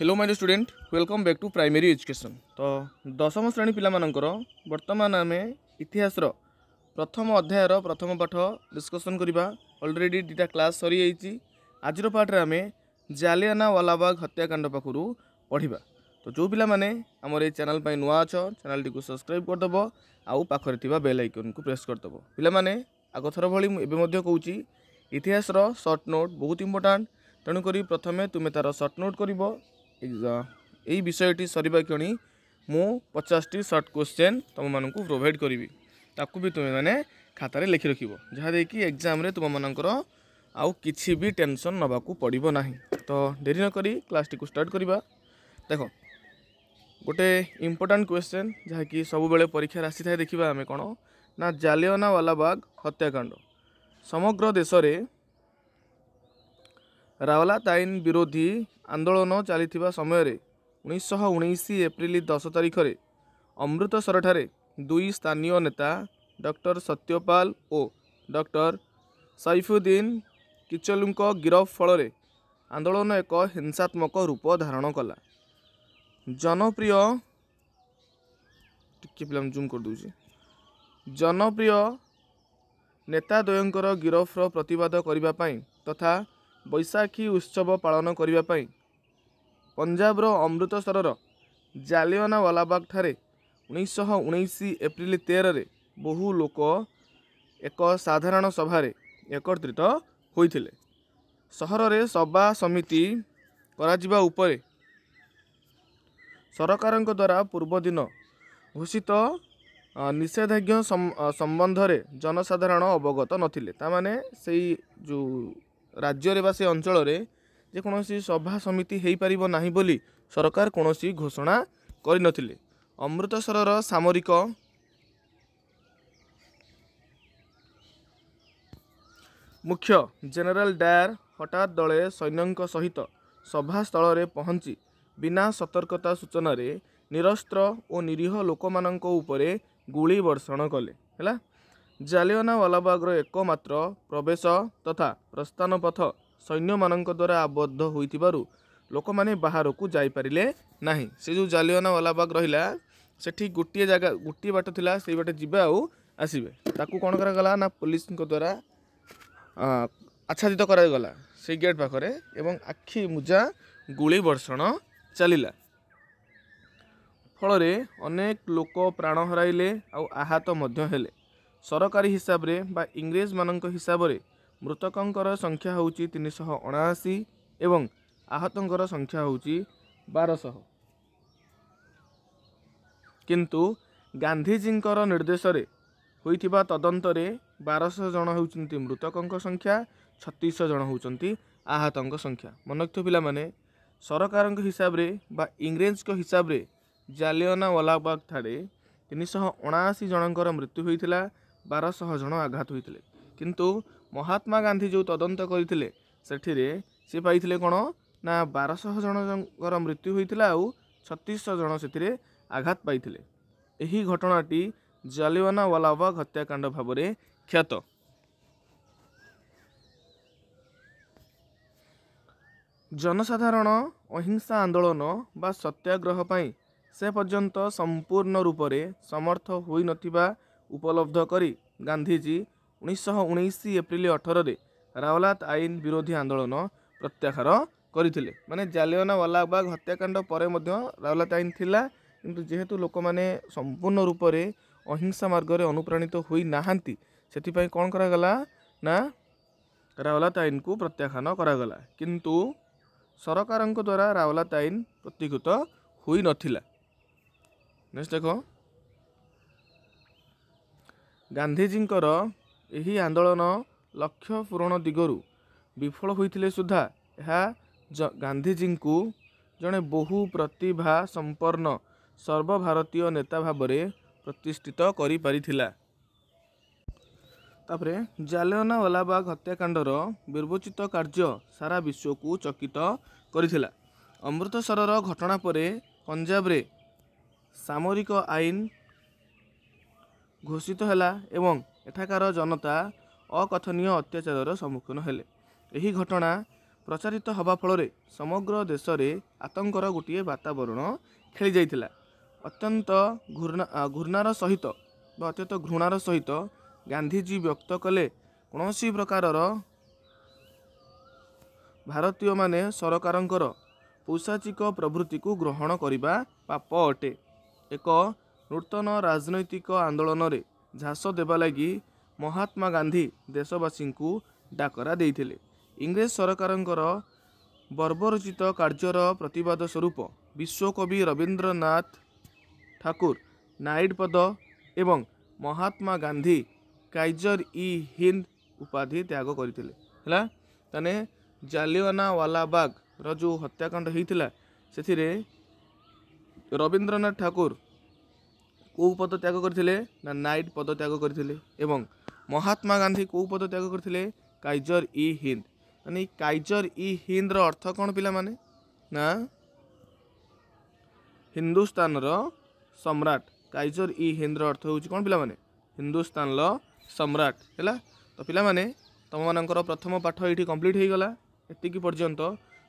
hello my student welcome back to primary education तो दशम श्रेणी ପିଲାମାନଙ୍କର ବର୍ତ୍ତମାନ ଆମେ ଇତିହାସର ପ୍ରଥମ ଅଧ୍ୟାୟର ପ୍ରଥମ ପାଠ ଡିସ୍କସନ୍ କରିବା ଅଲରେଡ଼ି ଦୁଇଟା କ୍ଲାସ୍ ସରିଯାଇଛି ଆଜିର ପାଠରେ ଆମେ ଜାଲିଆନାୱାଲାବାଗ ହତ୍ୟାକାଣ୍ଡ ପାଖରୁ ପଢ଼ିବା ତ ଯେଉଁ ପିଲାମାନେ ଆମର ଏଇ ଚ୍ୟାନେଲ୍ ପାଇଁ ନୂଆ ଅଛ ଚ୍ୟାନେଲ୍ଟିକୁ ସବସ୍କ୍ରାଇବ୍ କରିଦେବ ଆଉ ପାଖରେ ଥିବା ବେଲ୍ ଆଇକନ୍କୁ ପ୍ରେସ୍ କରିଦେବ ପିଲାମାନେ ଆଗଥର ଭଳି ମୁଁ ଏବେ ମଧ୍ୟ କହୁଛି ଇତିହାସର ସର୍ଟ ନୋଟ୍ ବହୁତ ଇମ୍ପୋର୍ଟାଣ୍ଟ ତେଣୁକରି ପ୍ରଥମେ ତୁମେ ତା'ର ସର୍ଟ ନୋଟ୍ କରିବ এই বিষয়টি সরিবা ক্ষণি ମୁଁ ପଚାଶଟି ସର୍ଟ କ୍ୱେଶ୍ଚେନ୍ ତୁମମାନଙ୍କୁ ପ୍ରୋଭାଇଡ଼ କରିବି ତାକୁ ବି ତୁମେମାନେ ଖାତାରେ ଲେଖି ରଖିବ ଯାହାଦେଇକି ଏକ୍ଜାମ୍ରେ ତୁମମାନଙ୍କର ଆଉ କିଛି ବି ଟେନସନ୍ ନେବାକୁ ପଡ଼ିବ ନାହିଁ ତ ଡେରି ନକରି କ୍ଲାସ୍ଟିକୁ ଷ୍ଟାର୍ଟ କରିବା ଦେଖ ଗୋଟେ ଇମ୍ପୋର୍ଟାଣ୍ଟ କ୍ୱେଶ୍ଚେନ୍ ଯାହାକି ସବୁବେଳେ ପରୀକ୍ଷାରେ ଆସିଥାଏ ଦେଖିବା ଆମେ କ'ଣ ନା ଜାଲିଅନାୱାଲାବାଗ ହତ୍ୟାକାଣ୍ଡ ସମଗ୍ର ଦେଶରେ ରାଓଲାତାଇନ ବିରୋଧୀ ଆନ୍ଦୋଳନ ଚାଲିଥିବା ସମୟରେ ଉଣେଇଶହ ଉଣେଇଶ ଏପ୍ରିଲ ଦଶ ତାରିଖରେ ଅମୃତସରଠାରେ ଦୁଇ ସ୍ଥାନୀୟ ନେତା ଡକ୍ଟର ସତ୍ୟପାଲ ଓ ଡକ୍ଟର ସୈଫୁଦ୍ଦିନ କିଚଲୁଙ୍କ ଗିରଫ ଫଳରେ ଆନ୍ଦୋଳନ ଏକ ହିଂସାତ୍ମକ ରୂପ ଧାରଣ କଲା ଜନପ୍ରିୟ ଟିକେ ପିଲା ଜୁମ୍ କରିଦେଉଛି ଜନପ୍ରିୟ ନେତା ଦ୍ୱୟଙ୍କର ଗିରଫର ପ୍ରତିବାଦ କରିବା ପାଇଁ ତଥା ବୈଶାଖୀ ଉତ୍ସବ ପାଳନ କରିବା ପାଇଁ ପଞ୍ଜାବର ଅମୃତସରର ଠାରେ ଉଣେଇଶହ ଉଣେଇଶ ଏପ୍ରିଲ ତେରରେ ବହୁ ଲୋକ ଏକ ସାଧାରଣ ସଭାରେ ଏକତ୍ରିତ ହୋଇଥିଲେ ସହରରେ ସଭା ସମିତି କରାଯିବା ଉପରେ ସରକାରଙ୍କ ଦ୍ୱାରା ପୂର୍ବଦିନ ଘୋଷିତ ନିଷେଧାଜ୍ଞା ସମ୍ବନ୍ଧରେ ଜନସାଧାରଣ ଅବଗତ ନଥିଲେ ତା'ମାନେ ସେଇ ଯେଉଁ ରାଜ୍ୟରେ ବା ସେ ଅଞ୍ଚଳରେ ଯେକୌଣସି ସଭା ସମିତି ହୋଇପାରିବ ନାହିଁ ବୋଲି ସରକାର କୌଣସି ଘୋଷଣା କରିନଥିଲେ ଅମୃତସରର ସାମରିକ ମୁଖ୍ୟ ଜେନେରାଲ ଡାୟାର ହଠାତ୍ ଦଳେ ସୈନ୍ୟଙ୍କ ସହିତ ସଭାସ୍ଥଳରେ ପହଞ୍ଚି ବିନା ସତର୍କତା ସୂଚନାରେ ନିରସ୍ତ୍ର ଓ ନିରୀହ ଲୋକମାନଙ୍କ ଉପରେ ଗୁଳି ବର୍ଷଣ କଲେ ହେଲା ଜାଲିଓନା ୱାଲାବାଗର ଏକମାତ୍ର ପ୍ରବେଶ ତଥା ପ୍ରସ୍ଥାନ ପଥ ସୈନ୍ୟମାନଙ୍କ ଦ୍ୱାରା ଆବଦ୍ଧ ହୋଇଥିବାରୁ ଲୋକମାନେ ବାହାରକୁ ଯାଇପାରିଲେ ନାହିଁ ସେ ଯେଉଁ ଜାଲିଓନା ୱାଲାବାଗ ରହିଲା ସେଠି ଗୋଟିଏ ଜାଗା ଗୋଟିଏ ବାଟ ଥିଲା ସେଇ ବାଟେ ଯିବା ଆଉ ଆସିବେ ତାକୁ କ'ଣ କରାଗଲା ନା ପୋଲିସଙ୍କ ଦ୍ୱାରା ଆଚ୍ଛାଦିତ କରାଗଲା ସେଇ ଗେଟ୍ ପାଖରେ ଏବଂ ଆଖି ମୁଜା ଗୁଳି ବର୍ଷଣ ଚାଲିଲା ଫଳରେ ଅନେକ ଲୋକ ପ୍ରାଣ ହରାଇଲେ ଆଉ ଆହତ ମଧ୍ୟ ହେଲେ ସରକାରୀ ହିସାବରେ ବା ଇଂରେଜମାନଙ୍କ ହିସାବରେ ମୃତକଙ୍କର ସଂଖ୍ୟା ହେଉଛି ତିନିଶହ ଅଣାଅଶୀ ଏବଂ ଆହତଙ୍କର ସଂଖ୍ୟା ହେଉଛି ବାରଶହ କିନ୍ତୁ ଗାନ୍ଧୀଜୀଙ୍କର ନିର୍ଦ୍ଦେଶରେ ହୋଇଥିବା ତଦନ୍ତରେ ବାରଶହ ଜଣ ହେଉଛନ୍ତି ମୃତକଙ୍କ ସଂଖ୍ୟା ଛତିଶହ ଜଣ ହେଉଛନ୍ତି ଆହତଙ୍କ ସଂଖ୍ୟା ମନକ୍ଷ ପିଲାମାନେ ସରକାରଙ୍କ ହିସାବରେ ବା ଇଂରେଜଙ୍କ ହିସାବରେ ଜାଲିଓନାୱାଲାବାଗ୍ ଠାରେ ତିନିଶହ ଅଣାଅଶୀ ଜଣଙ୍କର ମୃତ୍ୟୁ ହୋଇଥିଲା ବାରଶହ ଜଣ ଆଘାତ ହୋଇଥିଲେ କିନ୍ତୁ ମହାତ୍ମା ଗାନ୍ଧୀ ଯେଉଁ ତଦନ୍ତ କରିଥିଲେ ସେଥିରେ ସେ ପାଇଥିଲେ କ'ଣ ନା ବାରଶହ ଜଣଙ୍କର ମୃତ୍ୟୁ ହୋଇଥିଲା ଆଉ ଛତିଶଶହ ଜଣ ସେଥିରେ ଆଘାତ ପାଇଥିଲେ ଏହି ଘଟଣାଟି ଜାଲିୱାନା ୱାଲାବାଗ ହତ୍ୟାକାଣ୍ଡ ଭାବରେ ଖ୍ୟାତ ଜନସାଧାରଣ ଅହିଂସା ଆନ୍ଦୋଳନ ବା ସତ୍ୟାଗ୍ରହ ପାଇଁ ସେ ପର୍ଯ୍ୟନ୍ତ ସମ୍ପୂର୍ଣ୍ଣ ରୂପରେ ସମର୍ଥ ହୋଇନଥିବା ଉପଲବ୍ଧ କରି ଗାନ୍ଧୀଜୀ ଉଣେଇଶହ ଉଣେଇଶ ଏପ୍ରିଲ ଅଠରରେ ରାଓଲାତ ଆଇନ ବିରୋଧୀ ଆନ୍ଦୋଳନ ପ୍ରତ୍ୟାହାର କରିଥିଲେ ମାନେ ଜାଲିଓନା ୱାଲାବାଗ ହତ୍ୟାକାଣ୍ଡ ପରେ ମଧ୍ୟ ରାଓଲାତ ଆଇନ ଥିଲା କିନ୍ତୁ ଯେହେତୁ ଲୋକମାନେ ସମ୍ପୂର୍ଣ୍ଣ ରୂପରେ ଅହିଂସା ମାର୍ଗରେ ଅନୁପ୍ରାଣିତ ହୋଇନାହାନ୍ତି ସେଥିପାଇଁ କ'ଣ କରାଗଲା ନା ରାଓଲାତ ଆଇନକୁ ପ୍ରତ୍ୟାଖ୍ୟାନ କରାଗଲା କିନ୍ତୁ ସରକାରଙ୍କ ଦ୍ୱାରା ରାଓଲାତ ଆଇନ ପ୍ରତିକୃତ ହୋଇନଥିଲା ନେକ୍ସଟ ଦେଖ ଗାନ୍ଧୀଜୀଙ୍କର ଏହି ଆନ୍ଦୋଳନ ଲକ୍ଷ୍ୟ ପୂରଣ ଦିଗରୁ ବିଫଳ ହୋଇଥିଲେ ସୁଦ୍ଧା ଏହା ଗାନ୍ଧୀଜୀଙ୍କୁ ଜଣେ ବହୁ ପ୍ରତିଭା ସମ୍ପନ୍ନ ସର୍ବଭାରତୀୟ ନେତା ଭାବରେ ପ୍ରତିଷ୍ଠିତ କରିପାରିଥିଲା ତାପରେ ଜାଲିଓନାୱାଲାବାଗ ହତ୍ୟାକାଣ୍ଡର ବିର୍ବୋଚିତ କାର୍ଯ୍ୟ ସାରା ବିଶ୍ୱକୁ ଚକିତ କରିଥିଲା ଅମୃତସରର ଘଟଣା ପରେ ପଞ୍ଜାବରେ ସାମରିକ ଆଇନ ଘୋଷିତ ହେଲା ଏବଂ ଏଠାକାର ଜନତା ଅକଥନୀୟ ଅତ୍ୟାଚାରର ସମ୍ମୁଖୀନ ହେଲେ ଏହି ଘଟଣା ପ୍ରଚାରିତ ହେବା ଫଳରେ ସମଗ୍ର ଦେଶରେ ଆତଙ୍କର ଗୋଟିଏ ବାତାବରଣ ଖେଳିଯାଇଥିଲା ଅତ୍ୟନ୍ତ ଘୃଣା ଘୃଣାର ସହିତ ବା ଅତ୍ୟନ୍ତ ଘୃଣାର ସହିତ ଗାନ୍ଧୀଜୀ ବ୍ୟକ୍ତ କଲେ କୌଣସି ପ୍ରକାରର ଭାରତୀୟମାନେ ସରକାରଙ୍କର ପୌଷାଚିକ ପ୍ରଭୃତିକୁ ଗ୍ରହଣ କରିବା ପାପ ଅଟେ ଏକ ନୂତନ ରାଜନୈତିକ ଆନ୍ଦୋଳନରେ ଝାସ ଦେବା ଲାଗି ମହାତ୍ମା ଗାନ୍ଧୀ ଦେଶବାସୀଙ୍କୁ ଡାକରା ଦେଇଥିଲେ ଇଂରେଜ ସରକାରଙ୍କର ବର୍ବରୋଚିତ କାର୍ଯ୍ୟର ପ୍ରତିବାଦ ସ୍ୱରୂପ ବିଶ୍ୱକବି ରବୀନ୍ଦ୍ରନାଥ ଠାକୁର ନାଇଡ଼ ପଦ ଏବଂ ମହାତ୍ମା ଗାନ୍ଧୀ କାଇଜର ଇ ହିନ୍ଦ ଉପାଧି ତ୍ୟାଗ କରିଥିଲେ ହେଲା ତାହେଲେ ଜାଲିୱାନାୱାଲାବାଗର ଯେଉଁ ହତ୍ୟାକାଣ୍ଡ ହେଇଥିଲା ସେଥିରେ ରବୀନ୍ଦ୍ରନାଥ ଠାକୁର କେଉଁ ପଦତ୍ୟାଗ କରିଥିଲେ ନା ନାଇଟ୍ ପଦତ୍ୟାଗ କରିଥିଲେ ଏବଂ ମହାତ୍ମା ଗାନ୍ଧୀ କେଉଁ ପଦତ୍ୟାଗ କରିଥିଲେ କାଇଜର ଇ ହିନ୍ଦ ମାନେ ଏଇ କାଇଜର ଇ ହିନ୍ଦର ଅର୍ଥ କ'ଣ ପିଲାମାନେ ନା ହିନ୍ଦୁସ୍ତାନର ସମ୍ରାଟ କାଇଜର ଇ ହିନ୍ଦର ଅର୍ଥ ହେଉଛି କ'ଣ ପିଲାମାନେ ହିନ୍ଦୁସ୍ତାନର ସମ୍ରାଟ ହେଲା ତ ପିଲାମାନେ ତୁମମାନଙ୍କର ପ୍ରଥମ ପାଠ ଏଇଠି କମ୍ପ୍ଲିଟ୍ ହୋଇଗଲା ଏତିକି ପର୍ଯ୍ୟନ୍ତ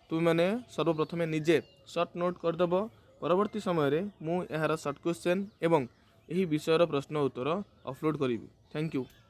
ତୁମେମାନେ ସର୍ବପ୍ରଥମେ ନିଜେ ସର୍ଟ ନୋଟ୍ କରିଦେବ ପରବର୍ତ୍ତୀ ସମୟରେ ମୁଁ ଏହାର ସର୍ଟ କ୍ୱେଶ୍ଚେନ୍ ଏବଂ यही विषय प्रश्न उत्तर अपलोड करी थैंक यू